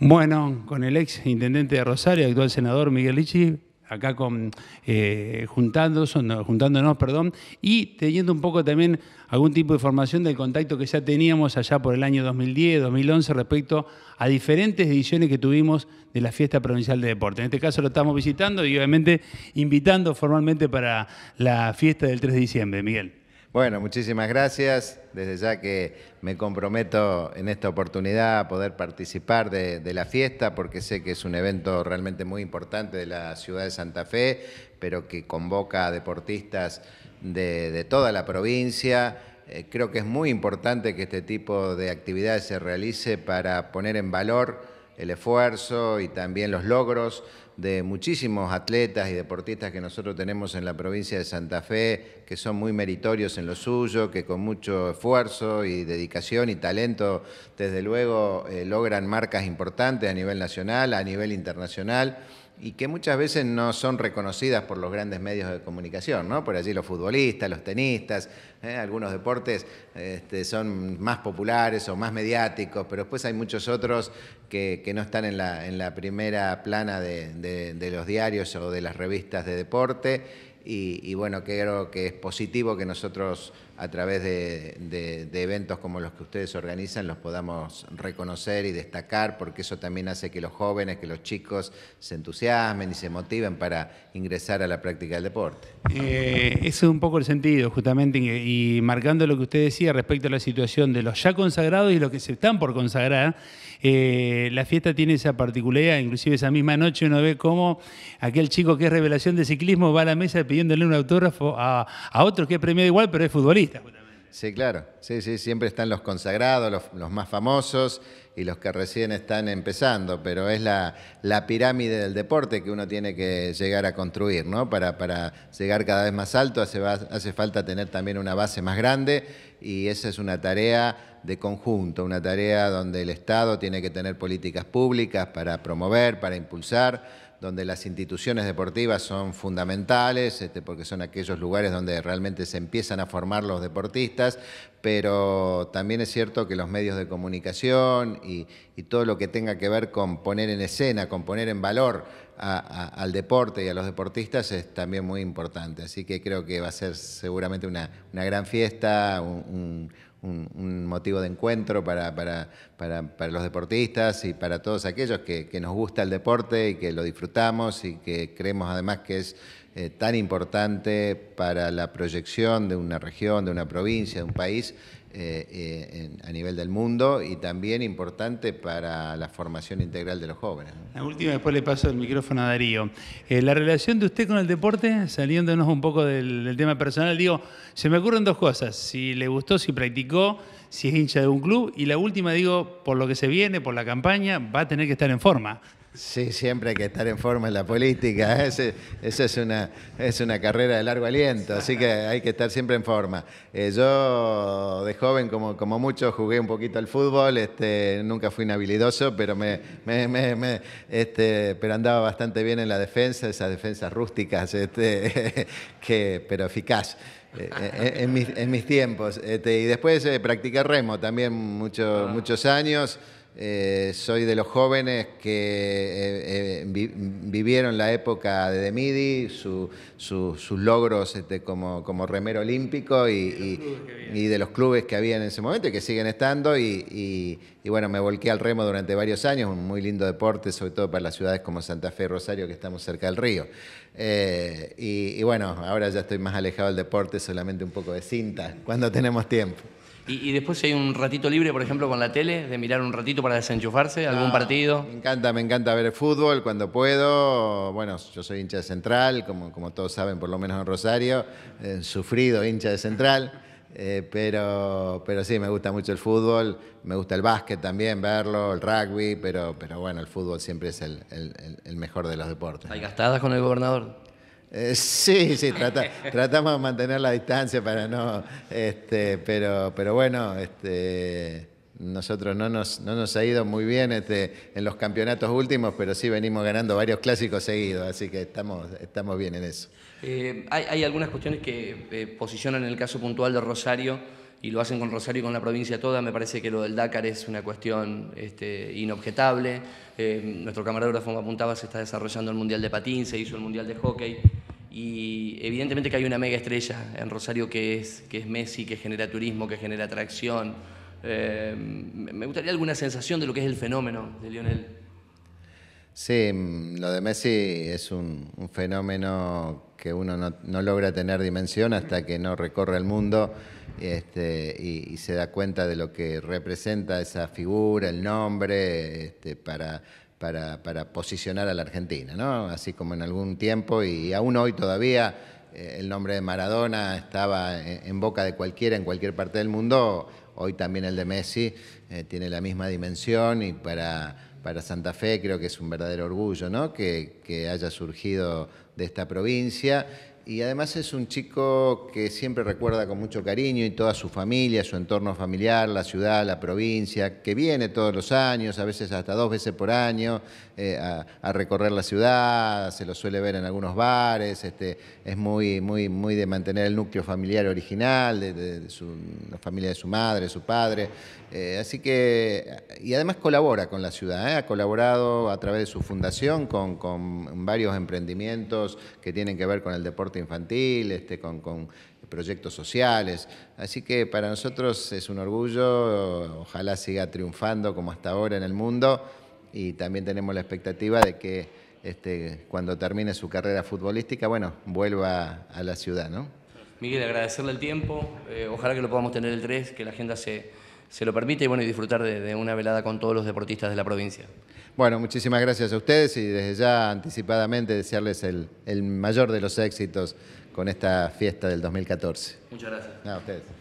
Bueno, con el ex intendente de Rosario, actual senador Miguel Lichi, acá con, eh, juntándonos, perdón, y teniendo un poco también algún tipo de información del contacto que ya teníamos allá por el año 2010, 2011 respecto a diferentes ediciones que tuvimos de la Fiesta Provincial de Deporte. En este caso lo estamos visitando y obviamente invitando formalmente para la fiesta del 3 de diciembre, Miguel. Bueno, muchísimas gracias. Desde ya que me comprometo en esta oportunidad a poder participar de, la fiesta, porque sé que es un evento realmente muy importante de la ciudad de Santa Fe, pero que convoca a deportistas de, toda la provincia. Eh, creo que es muy importante que este tipo de actividades se realice para poner en valor el esfuerzo y también los logros de muchísimos atletas y deportistas que nosotros tenemos en la provincia de Santa Fe, que son muy meritorios en lo suyo, que con mucho esfuerzo y dedicación y talento, desde luego, eh, logran marcas importantes a nivel nacional, a nivel internacional y que muchas veces no son reconocidas por los grandes medios de comunicación, ¿no? Por allí los futbolistas, los tenistas, ¿eh? algunos deportes este, son más populares o más mediáticos, pero después hay muchos otros que, no están en la, primera plana de, los diarios o de las revistas de deporte y, y bueno, creo que es positivo que nosotros a través de, eventos como los que ustedes organizan los podamos reconocer y destacar, porque eso también hace que los jóvenes, que los chicos se entusiasmen y se motiven para ingresar a la práctica del deporte. Eh, ese es un poco el sentido, justamente, y marcando lo que usted decía respecto a la situación de los ya consagrados y los que se están por consagrar, eh, la fiesta tiene esa particularidad, inclusive esa misma noche uno ve cómo aquel chico que es revelación de ciclismo va a la mesa pidiéndole un autógrafo a, a otro que es premiado igual, pero es futbolista. Sí, claro. Sí, sí, siempre están los consagrados, los, más famosos y los que recién están empezando, pero es la, pirámide del deporte que uno tiene que llegar a construir, ¿no? Para, llegar cada vez más alto hace, hace falta tener también una base más grande y esa es una tarea de conjunto, una tarea donde el Estado tiene que tener políticas públicas para promover, para impulsar donde las instituciones deportivas son fundamentales, este, porque son aquellos lugares donde realmente se empiezan a formar los deportistas, pero también es cierto que los medios de comunicación y, todo lo que tenga que ver con poner en escena, con poner en valor al deporte y a los deportistas es también muy importante. Así que creo que va a ser seguramente una, una gran fiesta, un un, motivo de encuentro para, para, los deportistas y para todos aquellos que, nos gusta el deporte y que lo disfrutamos y que creemos además que es eh, tan importante para la proyección de una región, de una provincia, de un país, eh, eh, a nivel del mundo y también importante para la formación integral de los jóvenes. La última, después le paso el micrófono a Darío. Eh, la relación de usted con el deporte, saliéndonos un poco del, del, tema personal, digo, se me ocurren dos cosas, si le gustó, si practicó, si es hincha de un club, y la última, digo, por lo que se viene, por la campaña, va a tener que estar en forma. Sí, siempre hay que estar en forma en la política. ¿eh? Esa es, una, carrera de largo aliento, así que hay que estar siempre en forma. Eh, yo de joven, como, como mucho, jugué un poquito al fútbol. Este, nunca fui inhabilidoso, pero, me, este, pero andaba bastante bien en la defensa, esas defensas rústicas, este, pero eficaz. Eh, en, mis, tiempos. y después practiqué remo también ah. muchos años. Eh, soy de los jóvenes que eh, eh, vivieron la época de Demidi, su, sus logros este, como, remero olímpico y, de los clubes que había en ese momento y que siguen estando. Y, y, bueno, me volqué al remo durante varios años, un muy lindo deporte, sobre todo para las ciudades como Santa Fe y Rosario, que estamos cerca del río. y bueno, ahora ya estoy más alejado del deporte, solamente un poco de cinta, cuando tenemos tiempo. Y, después hay un ratito libre, por ejemplo, con la tele, de mirar un ratito para desenchufarse, algún ah, partido. Me encanta, me encanta ver el fútbol cuando puedo. Bueno, yo soy hincha de Central, como, como todos saben, por lo menos en Rosario, eh, sufrido hincha de Central. Eh, pero, pero sí, me gusta mucho el fútbol, me gusta el básquet también, verlo, el rugby, pero, pero bueno, el fútbol siempre es el, el mejor de los deportes. ¿Hay gastadas con el gobernador? Eh, sí, sí, tratamos de mantener la distancia para no, este, pero, pero bueno, este, nosotros no nos, no nos ha ido muy bien este, en los campeonatos últimos, pero sí venimos ganando varios clásicos seguidos, así que estamos, estamos bien en eso. Eh, hay, algunas cuestiones que eh, posicionan el caso puntual de Rosario y lo hacen con Rosario y con la provincia toda. Me parece que lo del Dakar es una cuestión este, inobjetable. nuestro camarógrafo me apuntaba, se está desarrollando el Mundial de Patín, se hizo el Mundial de Hockey. Y evidentemente que hay una mega estrella en Rosario que es, que es Messi, que genera turismo, que genera atracción. Eh, me gustaría alguna sensación de lo que es el fenómeno de Lionel. Sí, mm, lo de Messi es un, fenómeno que uno no, logra tener dimensión hasta que no recorre el mundo este, y, se da cuenta de lo que representa esa figura, el nombre, este, para para, posicionar a la Argentina, Así como en algún tiempo y aún hoy todavía eh, el nombre de Maradona estaba en boca de cualquiera en cualquier parte del mundo, hoy también el de Messi eh, tiene la misma dimensión y para, Santa Fe creo que es un verdadero orgullo ¿no? que, que haya surgido de esta provincia y además es un chico que siempre recuerda con mucho cariño y toda su familia, su entorno familiar, la ciudad, la provincia, que viene todos los años, a veces hasta dos veces por año, eh, a, recorrer la ciudad, se lo suele ver en algunos bares, este, es muy, muy, muy de mantener el núcleo familiar original, de, la familia de su madre, su padre, eh, así que, y además colabora con la ciudad, eh, ha colaborado a través de su fundación con varios emprendimientos que tienen que ver con el deporte infantil, este, con, proyectos sociales. Así que para nosotros es un orgullo, ojalá siga triunfando como hasta ahora en el mundo y también tenemos la expectativa de que este, cuando termine su carrera futbolística, bueno, vuelva a la ciudad, ¿no? Miguel, agradecerle el tiempo, eh, ojalá que lo podamos tener el 3, que la agenda se se lo permite y bueno, disfrutar de, una velada con todos los deportistas de la provincia. Bueno, muchísimas gracias a ustedes y desde ya anticipadamente desearles el, mayor de los éxitos con esta fiesta del 2014. Muchas gracias. a